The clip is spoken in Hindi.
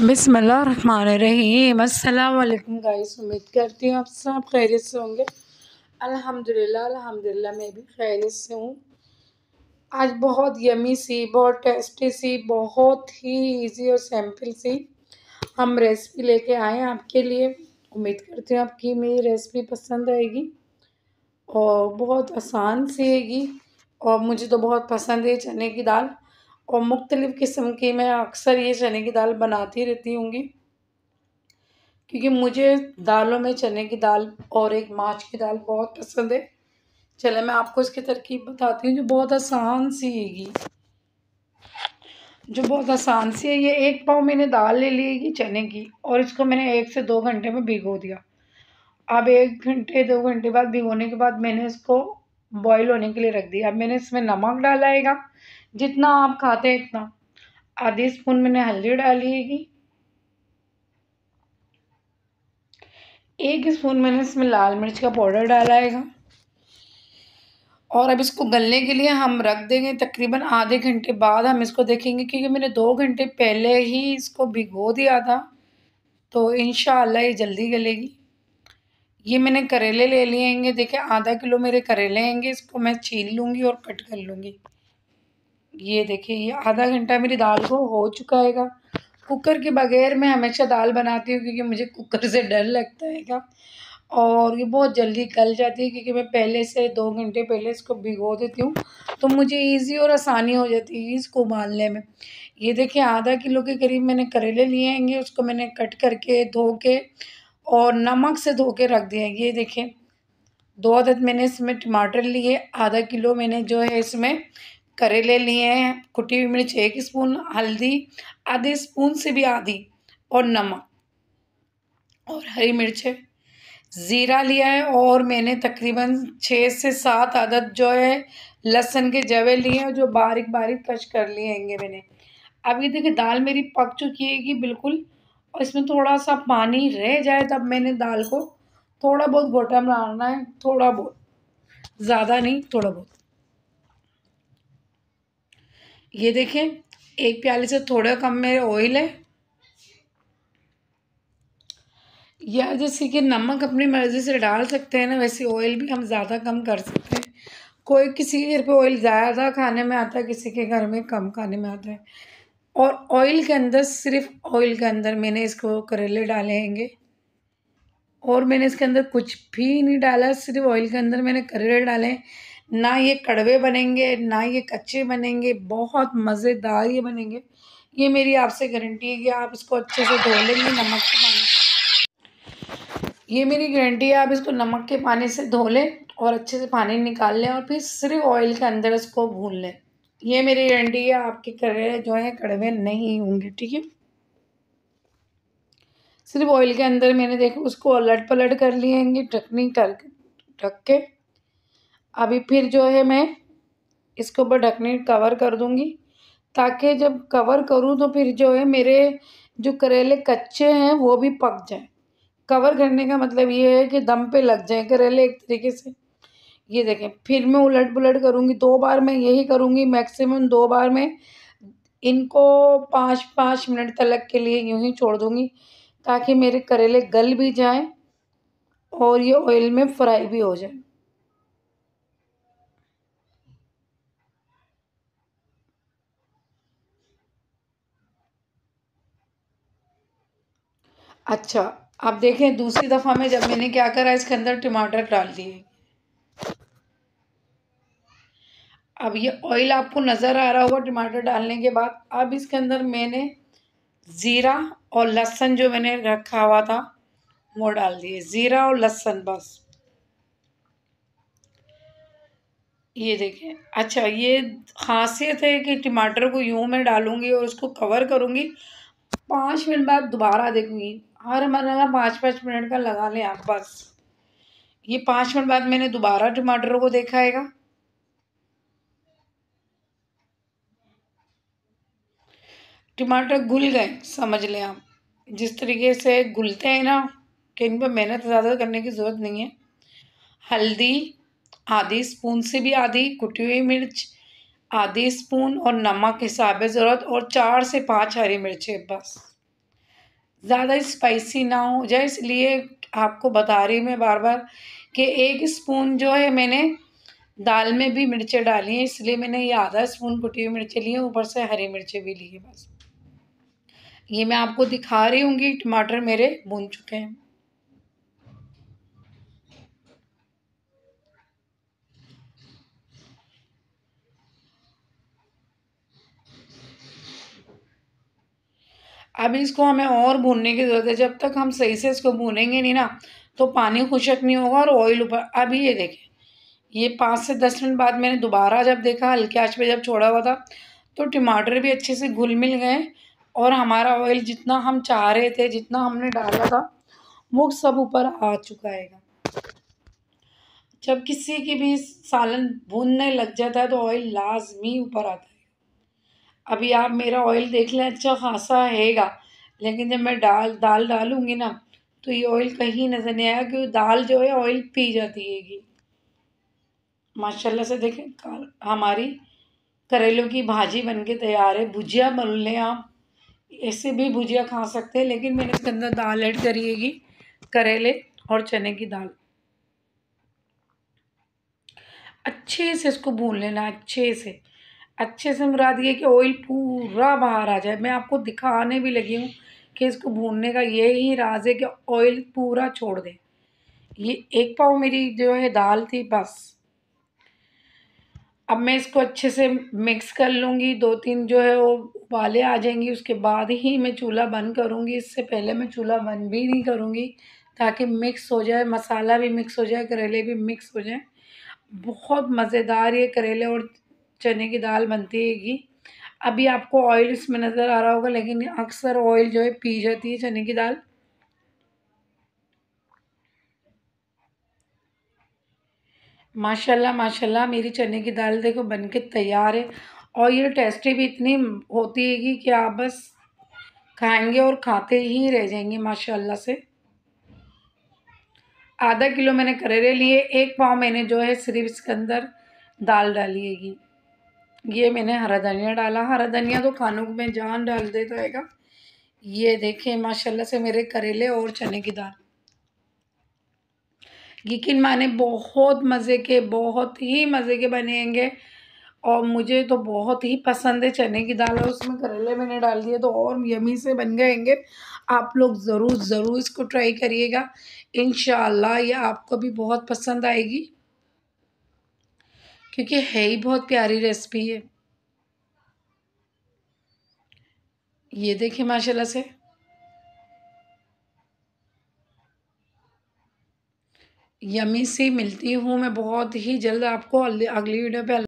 बिसमीम अल्लाम गाइस उम्मीद करती हूँ आप सब खैरियत से होंगे अल्हम्दुलिल्लाह अल्हम्दुलिल्लाह मैं भी खैरियत से हूँ आज बहुत यमी सी बहुत टेस्टी सी बहुत ही इजी और सैम्पल सी हम रेसिपी लेके आए आपके लिए उम्मीद करती हूँ आपकी मेरी रेसिपी पसंद आएगी और बहुत आसान सी आएगी और मुझे तो बहुत पसंद है चने की दाल और मुख्तलिफ़ किस्म की मैं अक्सर ये चने की दाल बनाती रहती हूँगी क्योंकि मुझे दालों में चने की दाल और एक माछ की दाल बहुत पसंद है चले मैं आपको इसकी तरकीब बताती हूँ जो बहुत आसान सी हैगी जो बहुत आसान सी है ये एक पाव मैंने दाल ले ली है चने की और इसको मैंने एक से दो घंटे में भिगो दिया अब एक घंटे दो घंटे बाद भिगोने के बाद मैंने इसको बॉईल होने के लिए रख दिया अब मैंने इसमें नमक डालाएगा जितना आप खाते हैं इतना आधी स्पून मैंने हल्दी डाली है एक स्पून मैंने इसमें लाल मिर्च का पाउडर डाला है और अब इसको गलने के लिए हम रख देंगे तकरीबन आधे घंटे बाद हम इसको देखेंगे क्योंकि मैंने दो घंटे पहले ही इसको भिगो दिया था तो इन ये जल्दी गलेगी ये मैंने करेले ले लिए हैंगे देखिए आधा किलो मेरे करेले होंगे इसको मैं छील लूँगी और कट कर लूँगी ये देखिए ये आधा घंटा मेरी दाल को हो चुका हैगा कुकर के बगैर मैं हमेशा दाल बनाती हूँ क्योंकि मुझे कुकर से डर लगता हैगा और ये बहुत जल्दी गल जाती है क्योंकि मैं पहले से दो घंटे पहले इसको भिगो देती हूँ तो मुझे इजी और आसानी हो जाती है इसको उबालने में ये देखिए आधा किलो के करीब मैंने करेले लिए हैंगे उसको मैंने कट करके धो के और नमक से धो के रख दिया ये देखिए दो आदत मैंने इसमें टमाटर लिए आधा किलो मैंने जो है इसमें करेले लिए हैं कुटी हुई मिर्च एक स्पून हल्दी आधे स्पून से भी आधी और नमक और हरी मिर्च ज़ीरा लिया है और मैंने तकरीबन छः से सात आदद जो है लहसुन के जवे लिए हैं जो बारीक बारीक कश कर लिए हैंगे मैंने अब ये देखिए दाल मेरी पक चुकी है कि बिल्कुल और इसमें थोड़ा सा पानी रह जाए तब मैंने दाल को थोड़ा बहुत गोटा मारना है थोड़ा बहुत ज़्यादा नहीं थोड़ा बहुत ये देखें एक प्याले से थोड़ा कम में ऑयल है या जैसे कि नमक अपनी मर्ज़ी से डाल सकते हैं ना वैसे ऑयल भी हम ज़्यादा कम कर सकते हैं कोई किसी के घर पे ऑयल ज़्यादा खाने में आता है किसी के घर में कम खाने में आता है और ऑयल के अंदर सिर्फ ऑयल के अंदर मैंने इसको करेले होंगे और मैंने इसके अंदर कुछ भी नहीं डाला सिर्फ ऑयल के अंदर मैंने करेले डाले हैं ना ये कड़वे बनेंगे ना ये कच्चे बनेंगे बहुत मज़ेदार ये बनेंगे ये मेरी आपसे गारंटी है कि आप इसको अच्छे से धो लेंगे नमक के पानी से ये मेरी गारंटी है आप इसको नमक के पानी से धो लें और अच्छे से पानी निकाल लें और फिर सिर्फ ऑयल के अंदर इसको भून लें ये मेरी गारंटी है आपके कड़वे जो है कड़वे नहीं होंगे ठीक है सिर्फ ऑयल के अंदर मैंने देखो उसको अलट पलट कर लिए ढकनी कर ढक के अभी फिर जो है मैं इसके ऊपर ढकने कवर कर दूँगी ताकि जब कवर करूँ तो फिर जो है मेरे जो करेले कच्चे हैं वो भी पक जाएं कवर करने का मतलब ये है कि दम पे लग जाए करेले एक तरीके से ये देखें फिर मैं उलट पुलट करूँगी दो बार मैं यही करूँगी मैक्सिमम दो बार मैं इनको पाँच पाँच मिनट तक के लिए यूँ ही छोड़ दूँगी ताकि मेरे करेले गल भी जाएँ और ये ऑयल में फ्राई भी हो जाए अच्छा अब देखें दूसरी दफ़ा में जब मैंने क्या करा इसके अंदर टमाटर डाल दिए अब ये ऑयल आपको नज़र आ रहा होगा टमाटर डालने के बाद अब इसके अंदर मैंने ज़ीरा और लहसन जो मैंने रखा हुआ था वो डाल दिए ज़ीरा और लहसन बस ये देखें अच्छा ये खासियत है कि टमाटर को यूँ मैं डालूँगी और उसको कवर करूँगी पाँच मिनट बाद दोबारा देखूँगी और ना पाँच पाँच मिनट का लगा लें आप बस ये पाँच मिनट बाद मैंने दोबारा टमाटरों को देखा हैगा टमाटर घुल गए समझ लें आप जिस तरीके से घुलते हैं ना कि इन पर मेहनत ज़्यादा करने की ज़रूरत नहीं है हल्दी आधी स्पून से भी आधी कुटी हुई मिर्च आधी स्पून और नमक हिसाब है ज़रूरत और चार से पाँच हरी मिर्चें बस ज़्यादा स्पाइसी ना हो जाए इसलिए आपको बता रही मैं बार बार कि एक स्पून जो है मैंने दाल में भी मिर्चें डाली हैं इसलिए मैंने ये आधा स्पून कुटी हुई मिर्चें ली हैं ऊपर से हरी मिर्चें भी ली हैं बस ये मैं आपको दिखा रही हूँ कि टमाटर मेरे भून चुके हैं अब इसको हमें और भूनने की ज़रूरत है जब तक हम सही से इसको भूनेंगे नहीं ना तो पानी खुशक नहीं होगा और ऑयल ऊपर अब ये देखें ये पाँच से दस मिनट बाद मैंने दोबारा जब देखा हल्के आँच पे जब छोड़ा हुआ था तो टमाटर भी अच्छे से घुल मिल गए और हमारा ऑयल जितना हम चाह रहे थे जितना हमने डाला था वो सब ऊपर आ चुका है जब किसी की भी सालन भूनने लग जाता है तो ऑयल लाजमी ऊपर आता है अभी आप मेरा ऑयल देख लें अच्छा खासा हैगा लेकिन जब मैं डाल दाल डालूँगी ना तो ये ऑयल कहीं नज़र नहीं आया क्योंकि दाल जो है ऑयल पी जाती हैगी माशाल्लाह से देखें हमारी करेलों की भाजी बन के तैयार है भुजिया बन लें आप ऐसे भी भुजिया खा सकते हैं लेकिन मैंने इसके अंदर दाल ऐड करिएगी करेले और चने की दाल अच्छे से इसको भून लेना अच्छे से अच्छे से मुरा दिए कि ऑयल पूरा बाहर आ जाए मैं आपको दिखाने भी लगी हूँ कि इसको भूनने का यही राज है कि ऑयल पूरा छोड़ दें ये एक पाव मेरी जो है दाल थी बस अब मैं इसको अच्छे से मिक्स कर लूँगी दो तीन जो है वो उबाले आ जाएंगी उसके बाद ही मैं चूल्हा बंद करूँगी इससे पहले मैं चूल्हा बंद भी नहीं करूँगी ताकि मिक्स हो जाए मसाला भी मिक्स हो जाए करेले भी मिक्स हो जाए बहुत मज़ेदार ये करेले और चने की दाल बनती हैगी अभी आपको ऑयल इसमें नज़र आ रहा होगा लेकिन अक्सर ऑयल जो है पी जाती है चने की दाल माशाल्लाह माशाल्लाह मेरी चने की दाल देखो बन के तैयार है और ये टेस्टी भी इतनी होती है कि आप बस खाएंगे और खाते ही रह जाएंगे माशाल्लाह से आधा किलो मैंने करेले लिए एक पाव मैंने जो है सिर्फ इसके अंदर दाल डाली हैगी ये मैंने हरा धनिया डाला हरा धनिया तो खानों में जान डाल देता है ये देखें माशाल्लाह से मेरे करेले और चने की दाल यकीन माने बहुत मज़े के बहुत ही मज़े के बनेंगे और मुझे तो बहुत ही पसंद है चने की दाल और उसमें करेले मैंने डाल दिए तो और यमी से बन गएंगे आप लोग ज़रूर ज़रूर इसको ट्राई करिएगा इन ये आपको भी बहुत पसंद आएगी क्योंकि है ही बहुत प्यारी रेसिपी है ये देखिए माशाल्लाह से यमी सी मिलती हूँ मैं बहुत ही जल्द आपको अगली वीडियो पे